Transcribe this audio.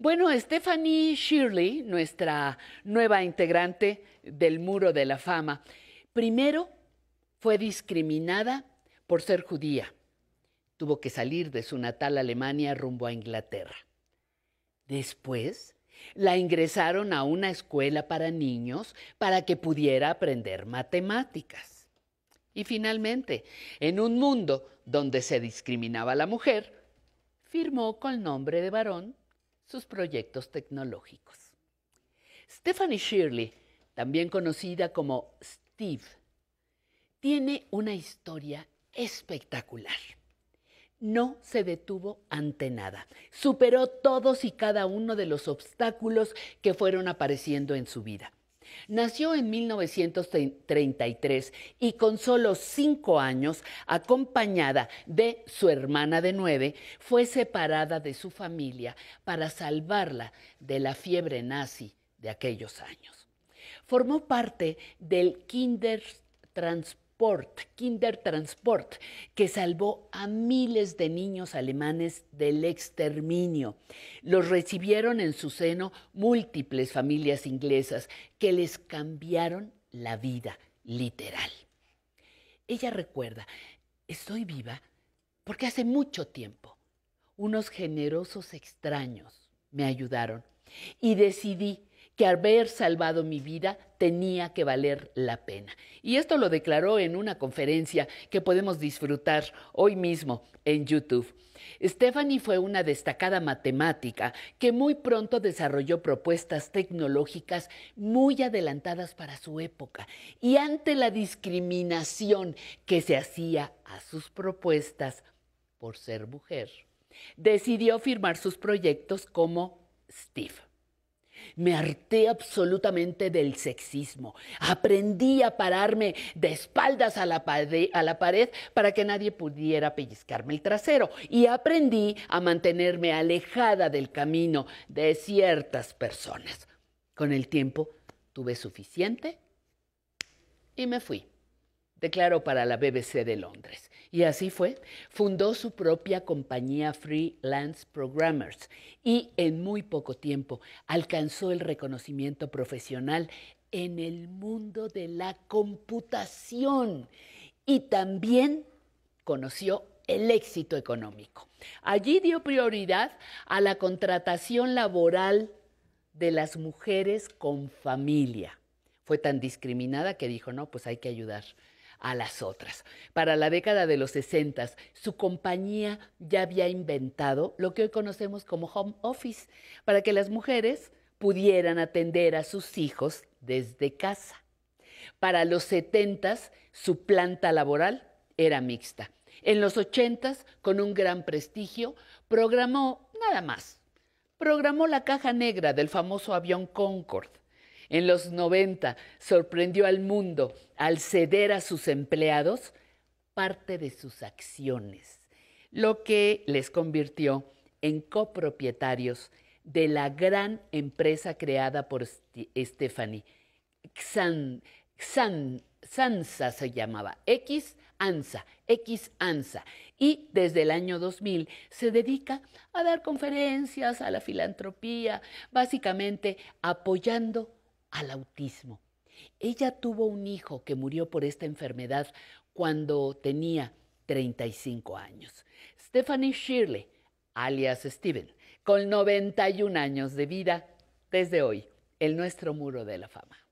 Bueno, Stephanie Shirley, nuestra nueva integrante del Muro de la Fama, primero fue discriminada por ser judía. Tuvo que salir de su natal Alemania rumbo a Inglaterra. Después la ingresaron a una escuela para niños para que pudiera aprender matemáticas. Y finalmente, en un mundo donde se discriminaba a la mujer, firmó con nombre de varón sus proyectos tecnológicos. Stephanie Shirley, también conocida como Steve, tiene una historia espectacular. No se detuvo ante nada. Superó todos y cada uno de los obstáculos que fueron apareciendo en su vida. Nació en 1933 y con solo cinco años, acompañada de su hermana de nueve, fue separada de su familia para salvarla de la fiebre nazi de aquellos años. Formó parte del Kinder Transport Transport, Kindertransport, que salvó a miles de niños alemanes del exterminio. Los recibieron en su seno múltiples familias inglesas que les cambiaron la vida, literal. Ella recuerda, estoy viva porque hace mucho tiempo unos generosos extraños me ayudaron y decidí que haber salvado mi vida tenía que valer la pena. Y esto lo declaró en una conferencia que podemos disfrutar hoy mismo en YouTube. Stephanie fue una destacada matemática que muy pronto desarrolló propuestas tecnológicas muy adelantadas para su época y ante la discriminación que se hacía a sus propuestas por ser mujer, decidió firmar sus proyectos como Steve. Me harté absolutamente del sexismo. Aprendí a pararme de espaldas a la, pared, para que nadie pudiera pellizcarme el trasero. Y aprendí a mantenerme alejada del camino de ciertas personas. Con el tiempo tuve suficiente y me fui declaró para la BBC de Londres. Y así fue, fundó su propia compañía Freelance Programmers y en muy poco tiempo alcanzó el reconocimiento profesional en el mundo de la computación y también conoció el éxito económico. Allí dio prioridad a la contratación laboral de las mujeres con familia. Fue tan discriminada que dijo, no, pues hay que ayudar a las otras. Para la década de los 60, su compañía ya había inventado lo que hoy conocemos como home office, para que las mujeres pudieran atender a sus hijos desde casa. Para los 70, su planta laboral era mixta. En los 80, con un gran prestigio, programó nada más. Programó la caja negra del famoso avión Concorde en los 90 sorprendió al mundo al ceder a sus empleados parte de sus acciones, lo que les convirtió en copropietarios de la gran empresa creada por Stephanie. Xan, Xansa se llamaba, X ANSA, X ANSA. Y desde el año 2000 se dedica a dar conferencias, a la filantropía, básicamente apoyando al autismo. Ella tuvo un hijo que murió por esta enfermedad cuando tenía 35 años. Stephanie Shirley, alias Steven, con 91 años de vida, desde hoy, el nuestro muro de la fama.